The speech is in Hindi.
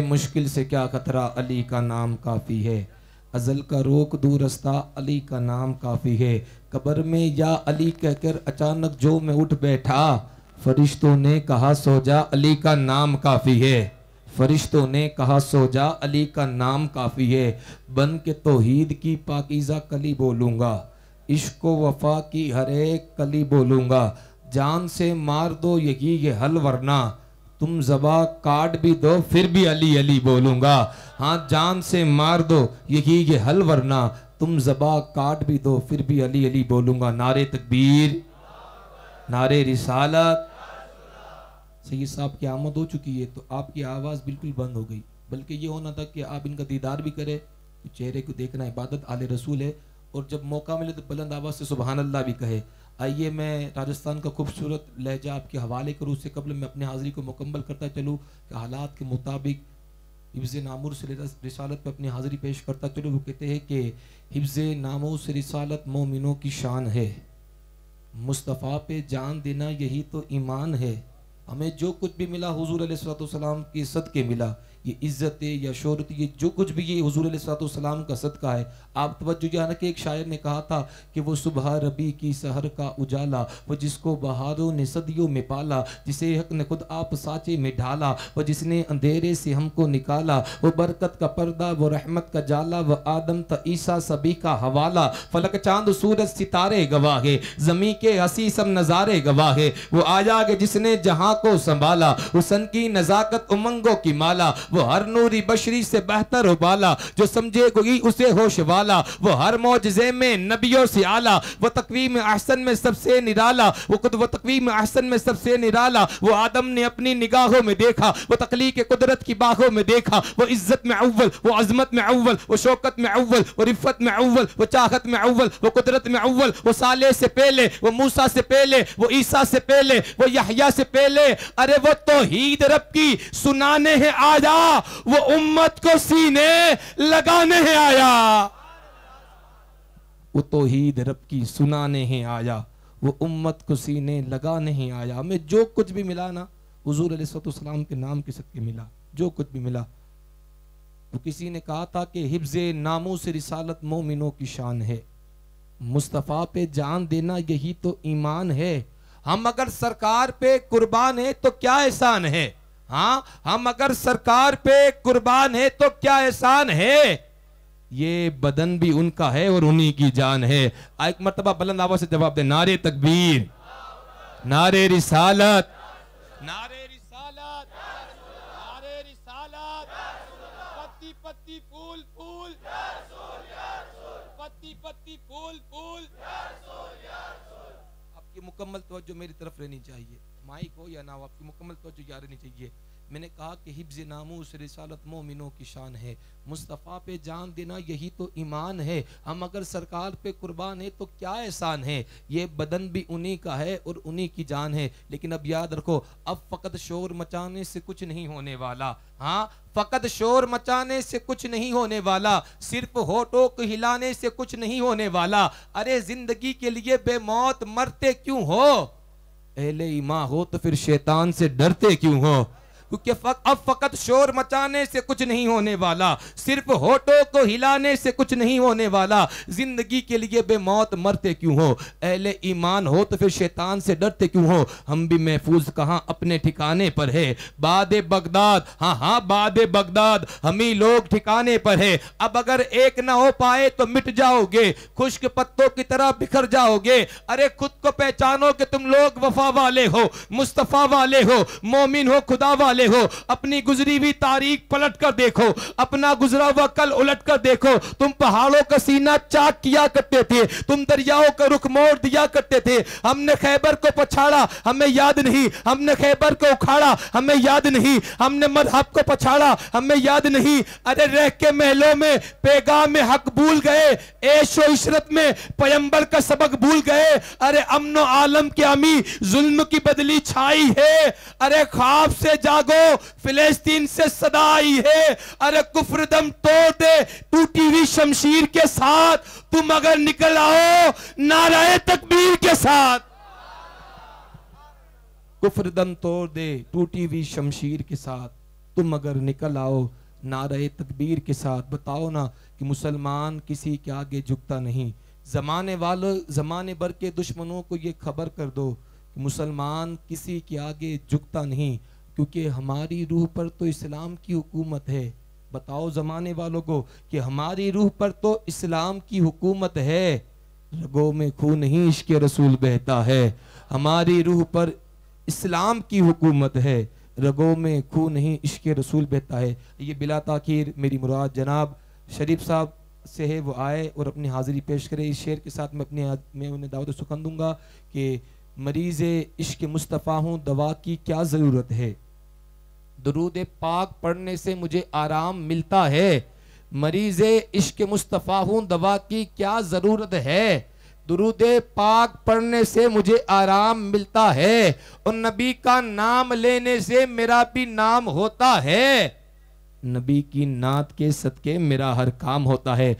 मुश्किल से क्या खतरा अली का नाम काफ़ी है अजल का रोक दूरस्ता अली का नाम काफ़ी है कब्र में या अली कहकर अचानक जो मैं उठ बैठा फरिश्तों ने कहा सो जा अली का नाम काफ़ी है फरिश्तों ने कहा सो जा अली का नाम काफ़ी है बन के तोहीद की पाकिज़ा कली बोलूँगा इश्को वफा की हर एक कली बोलूँगा जान से मार दो यही ये हल वरना तुम जबा काट भी दो फिर भी अली अली बोलूंगा हाँ जान से मार दो यही ये हल वरना तुम जबा काट भी दो फिर भी अली अली बोलूंगा नारे तकबीर नारे रिसालत सही साहब की आमद हो चुकी है तो आपकी आवाज़ बिल्कुल बंद हो गई बल्कि ये होना था कि आप इनका दीदार भी करें तो चेहरे को देखना इबादत आले रसूल है और जब मौका मिले तो बुलंद आवाज़ से सुबहानल्ला भी कहे आइए मैं राजस्थान का खूबसूरत लहजा आपके हवाले करूँ उससे कबल मैं अपने हाजिरी को मुकम्मल करता चलूँ कि हालात के मुताबिक हिफ्ज़ नामूर से रिसालत पर अपनी हाजिरी पेश करता चलूँ वो कहते हैं कि हिफ्ज़ नामो से रिसालत मोमिनों की शान है मुस्तफ़ा पे जान देना यही तो ईमान है हमें जो कुछ भी मिला हजूर सलाम के सद के मिला ये इज़्ज़त है या शहरत ये जो कुछ भी ये हजूर सलाम का सदका है आप तो के एक शायर ने कहा था कि वो सुबह रबी की सहर का उजाला वो जिसको बहारों ने सदियों में पाला जिसे हक ने खुद आप साचे में ढाला वो जिसने अंधेरे से हमको निकाला वो बरकत का पर्दा वो रहमत का जाला वह आदम ईसा सभी का हवाला फलक चांद सूरज सितारे गवाहे जमी के हसी सब नज़ारे गवाहे वो आया के जिसने जहाँ को संभाला हुसन की नज़ाकत उमंगों की माला वो हर नूरी बशरी से बेहतर हो बाला जो समझे कोई उसे होश वाला वो हर मोजे में नबियों से आला वो तकवीम अहसन में सबसे निराला वो खुद वो तकवीम अहसन में सबसे निराला वो आदम ने अपनी निगाहों में देखा वो के कुदरत की बाहों में देखा वो इज्जत में अव्वल वो अजमत में अव्वल वो शौकत में अव्वल वो रिफत में अव्वल वो चाहत में अव्वल वो कुदरत में अव्वल वो साले से पहले वो मूसा से पहले वो ईसा से पहले वो यहा से पहले अरे वो ही रब की सुनाने हैं आजा वो उम्मत को सीने लगाने है आया वो तोहीद रब की सुना नहीं आया वो उम्मत को सीने लगा नहीं आया हमें जो कुछ भी मिला ना हजूर सलाम के नाम के सदके मिला जो कुछ भी मिला तो किसी ने कहा था कि हिफ्ज नामों से रिसालत मोमिनों की शान है मुस्तफ़ा पे जान देना यही तो ईमान है हम अगर सरकार पे कुर्बान है तो क्या एहसान है हाँ हम अगर सरकार पे कुर्बान है तो क्या एहसान है ये बदन भी उनका है और उन्हीं की जान है एक मरतबा बुलंद आवाज से जवाब दे नारे तकबीर नारे रिसालत नारे रिसालत नारे रिसालत पति पति फूल फूल पति पति फूल फूल आपकी मुकम्मल तवज्जो मेरी तरफ रहनी चाहिए माइक हो या ना हो आपकी मुकम्मल तोजो जा रहनी चाहिए मैंने कहा कि हिब्ज नामूस रिसालत मोमिनों की शान है मुस्तफ़ा पे जान देना यही तो ईमान है हम अगर सरकार पे कुर्बान है तो क्या एहसान है ये बदन भी उन्हीं का है और उन्हीं की जान है लेकिन अब याद रखो अब फ़कत शोर मचाने से कुछ नहीं होने वाला हाँ फ़कत शोर मचाने से कुछ नहीं होने वाला सिर्फ होटों को हिलाने से कुछ नहीं होने वाला अरे ज़िंदगी के लिए बेमौत मरते क्यों हो अहले ईमा हो तो फिर शैतान से डरते क्यों हो क्योंकि अब फकत शोर मचाने से कुछ नहीं होने वाला सिर्फ होटो को हिलाने से कुछ नहीं होने वाला जिंदगी के लिए बेमौत मरते क्यों हो अहले ईमान हो तो फिर शैतान से डरते क्यों हो हम भी महफूज कहाँ अपने ठिकाने पर है बाद बगदाद हाँ हाँ बाद बगदाद हम ही लोग ठिकाने पर है अब अगर एक ना हो पाए तो मिट जाओगे खुश्क पत्तों की तरह बिखर जाओगे अरे खुद को पहचानो कि तुम लोग वफा वाले हो मुस्तफ़ा वाले हो मोमिन हो खुदा वाले वाले हो अपनी गुजरी हुई तारीख पलट कर देखो अपना गुजरा हुआ कल उलट कर देखो तुम पहाड़ों का सीना चाक किया करते थे तुम दरियाओं का रुख मोड़ दिया करते थे हमने खैबर को पछाड़ा हमें याद नहीं हमने खैबर को उखाड़ा हमें याद नहीं हमने मजहब को पछाड़ा हमें याद नहीं अरे रह के महलों में पेगा में हक भूल गए ऐशो इशरत में पयंबर का सबक भूल गए अरे अमनो आलम के अमी जुल्म की बदली छाई है अरे ख्वाब से जागो को फिलिस्तीन से सदा आई है अरे कुफरदम तोड़ दे टूटी हुई शमशीर के साथ तुम अगर निकल आओ नाराय तकबीर के साथ कुफरदम तोड़ दे टूटी हुई शमशीर के साथ तुम अगर निकल आओ नारे तकबीर के साथ बताओ ना कि मुसलमान किसी के आगे झुकता नहीं ज़माने वालों ज़माने भर के दुश्मनों को ये खबर कर दो कि मुसलमान किसी के आगे झुकता नहीं क्योंकि हमारी रूह पर तो इस्लाम की हुकूमत है बताओ ज़माने वालों को कि हमारी रूह पर तो इस्लाम की हुकूमत है रगों में खून नहीं इश्क रसूल बहता है हमारी रूह पर इस्लाम की हुकूमत है रगों में खून नहीं इश्क रसूल बहता है ये बिला तखिर मेरी मुराद जनाब शरीफ साहब से है वो आए और अपनी हाजिरी पेश करें इस शेर के साथ मैं अपने मैं उन्हें दावत सुखन दूंगा कि मरीज़ इश्क मुस्तफ़ा हूँ दवा की क्या ज़रूरत है दरूद पाक पढ़ने से मुझे आराम मिलता है मरीज इश्क मुस्तफ़ा हूँ दवा की क्या ज़रूरत है दरूद पाक पढ़ने से मुझे आराम मिलता है और नबी का नाम लेने से मेरा भी नाम होता है नबी की नात के सदके मेरा हर काम होता है